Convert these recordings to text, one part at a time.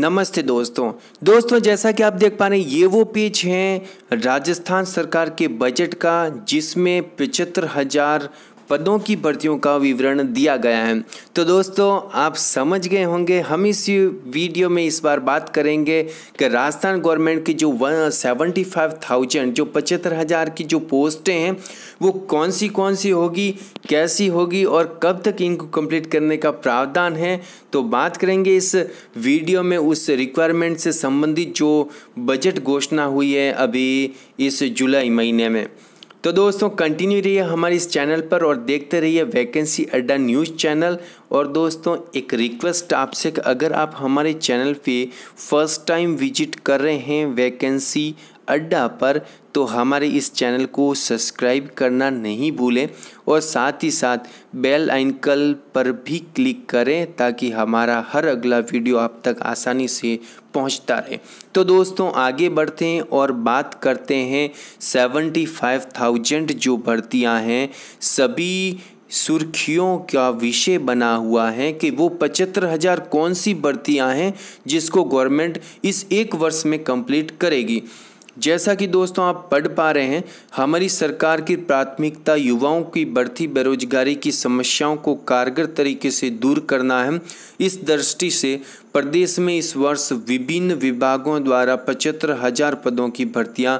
नमस्ते दोस्तों दोस्तों जैसा कि आप देख पा रहे हैं ये वो पेज है राजस्थान सरकार के बजट का जिसमें पचहत्तर हज़ार पदों की भर्तियों का विवरण दिया गया है तो दोस्तों आप समझ गए होंगे हम इस वीडियो में इस बार बात करेंगे कि राजस्थान गवर्नमेंट की जो वन सेवेंटी फाइव थाउजेंड जो पचहत्तर हज़ार की जो पोस्टें हैं वो कौन सी कौन सी होगी कैसी होगी और कब तक इनको कंप्लीट करने का प्रावधान है तो बात करेंगे इस वीडियो में उस रिक्वायरमेंट से संबंधित जो बजट घोषणा हुई है अभी इस जुलाई महीने में तो दोस्तों कंटिन्यू रहिए हमारे इस चैनल पर और देखते रहिए वैकेंसी अड्डा न्यूज़ चैनल और दोस्तों एक रिक्वेस्ट आपसे अगर आप हमारे चैनल पे फर्स्ट टाइम विजिट कर रहे हैं वैकेंसी अड्डा पर तो हमारे इस चैनल को सब्सक्राइब करना नहीं भूलें और साथ ही साथ बेल आइकन पर भी क्लिक करें ताकि हमारा हर अगला वीडियो आप तक आसानी से पहुंचता रहे तो दोस्तों आगे बढ़ते हैं और बात करते हैं सेवेंटी फाइव थाउजेंड जो भर्तियां हैं सभी सुर्खियों का विषय बना हुआ है कि वो पचहत्तर हज़ार कौन सी भर्तियाँ हैं जिसको गवर्नमेंट इस एक वर्ष में कंप्लीट करेगी जैसा कि दोस्तों आप पढ़ पा रहे हैं हमारी सरकार की प्राथमिकता युवाओं की बढ़ती बेरोजगारी की समस्याओं को कारगर तरीके से दूर करना है इस दृष्टि से प्रदेश में इस वर्ष विभिन्न विभागों द्वारा पचहत्तर हजार पदों की भर्तियां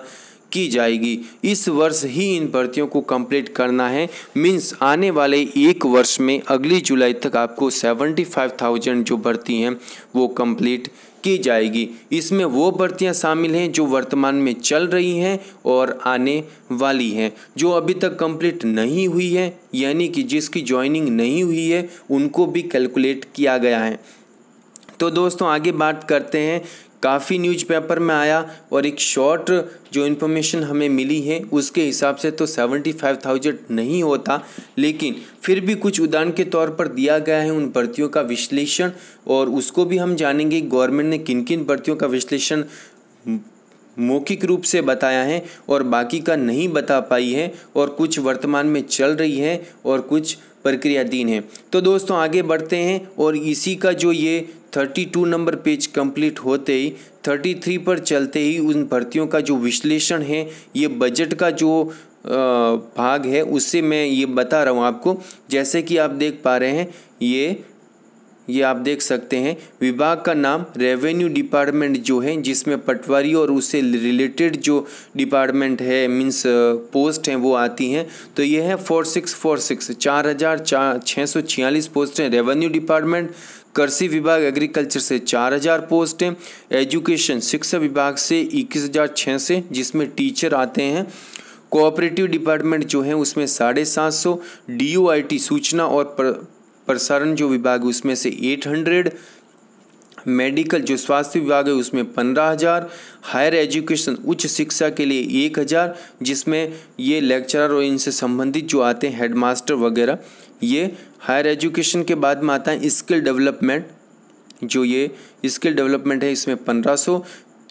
की जाएगी इस वर्ष ही इन भर्तियों को कंप्लीट करना है मीन्स आने वाले एक वर्ष में अगली जुलाई तक आपको 75,000 जो भर्ती हैं वो कंप्लीट की जाएगी इसमें वो भर्तियां शामिल हैं जो वर्तमान में चल रही हैं और आने वाली हैं जो अभी तक कंप्लीट नहीं हुई है यानी कि जिसकी ज्वाइनिंग नहीं हुई है उनको भी कैलकुलेट किया गया है तो दोस्तों आगे बात करते हैं काफ़ी न्यूज़पेपर में आया और एक शॉर्ट जो इन्फॉर्मेशन हमें मिली है उसके हिसाब से तो सेवेंटी फाइव थाउजेंड नहीं होता लेकिन फिर भी कुछ उदाहरण के तौर पर दिया गया है उन भर्तियों का विश्लेषण और उसको भी हम जानेंगे गवर्नमेंट ने किन किन भर्तियों का विश्लेषण मौखिक रूप से बताया है और बाकी का नहीं बता पाई है और कुछ वर्तमान में चल रही है और कुछ प्रक्रियाधीन है तो दोस्तों आगे बढ़ते हैं और इसी का जो ये 32 नंबर पेज कंप्लीट होते ही 33 पर चलते ही उन भर्तियों का जो विश्लेषण है ये बजट का जो भाग है उससे मैं ये बता रहा हूँ आपको जैसे कि आप देख पा रहे हैं ये ये आप देख सकते हैं विभाग का नाम रेवेन्यू डिपार्टमेंट जो है जिसमें पटवारी और उससे रिलेटेड जो डिपार्टमेंट है मीन्स पोस्ट हैं वो आती हैं तो ये है फोर सिक्स फोर सिक्स चार हज़ार चार छः सौ छियालीस पोस्ट हैं रेवेन्यू डिपार्टमेंट कृषि विभाग एग्रीकल्चर से चार हजार पोस्ट हैं एजुकेशन शिक्षा विभाग से इक्कीस हज़ार छः से जिसमें टीचर आते हैं कोऑपरेटिव डिपार्टमेंट जो है उसमें साढ़े सात सौ डी सूचना और प्रसारण जो विभाग है उसमें से एट हंड्रेड मेडिकल जो स्वास्थ्य विभाग है उसमें पंद्रह हज़ार हायर एजुकेशन उच्च शिक्षा के लिए एक हज़ार जिसमें ये लेक्चरर और इनसे संबंधित जो आते हैं हेडमास्टर वगैरह ये हायर एजुकेशन के बाद में आता है स्किल डेवलपमेंट जो ये स्किल डेवलपमेंट है इसमें पंद्रह सौ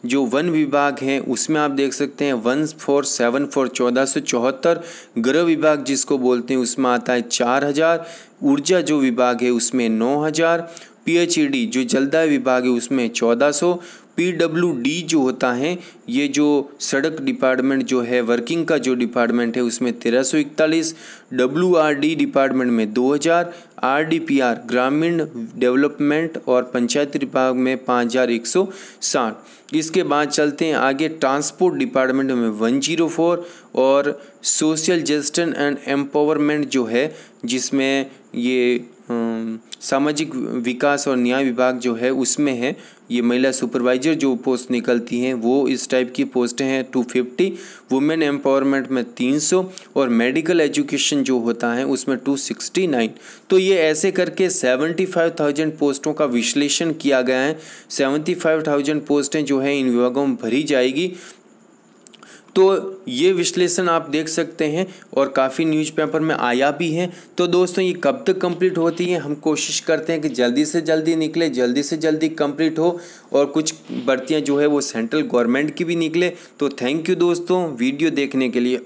जो वन विभाग है उसमें आप देख सकते हैं वन फोर सेवन फोर चौदह सौ चौहत्तर गृह विभाग जिसको बोलते हैं उसमें आता है चार हज़ार ऊर्जा जो विभाग है उसमें नौ हज़ार पी जो जलदाय विभाग है उसमें चौदह सौ डी जो होता है ये जो सड़क डिपार्टमेंट जो है वर्किंग का जो डिपार्टमेंट है उसमें तेरह सौ इकतालीस डब्ल्यू आर डी डिपार्टमेंट में दो हज़ार आर डी पी आर ग्रामीण डेवलपमेंट और पंचायती विभाग में पाँच हज़ार एक सौ साठ इसके बाद चलते हैं आगे ट्रांसपोर्ट डिपार्टमेंट में वन जीरो फोर और सोशल जस्टिस एंड एम्पावरमेंट जो है जिसमें ये सामाजिक विकास और न्याय विभाग जो है उसमें है ये महिला सुपरवाइजर जो पोस्ट निकलती हैं वो इस टाइप की पोस्टें हैं टू फिफ्टी वुमेन एम्पावरमेंट में तीन सौ और मेडिकल एजुकेशन जो होता है उसमें टू सिक्सटी नाइन तो ये ऐसे करके सेवेंटी फाइव थाउजेंड पोस्टों का विश्लेषण किया गया है सेवेंटी फाइव थाउजेंड पोस्टें जो है इन विभागों में भरी जाएगी तो ये विश्लेषण आप देख सकते हैं और काफ़ी न्यूज़पेपर में आया भी है तो दोस्तों ये कब तक कंप्लीट होती है हम कोशिश करते हैं कि जल्दी से जल्दी निकले जल्दी से जल्दी कंप्लीट हो और कुछ भर्तियाँ जो है वो सेंट्रल गवर्नमेंट की भी निकले तो थैंक यू दोस्तों वीडियो देखने के लिए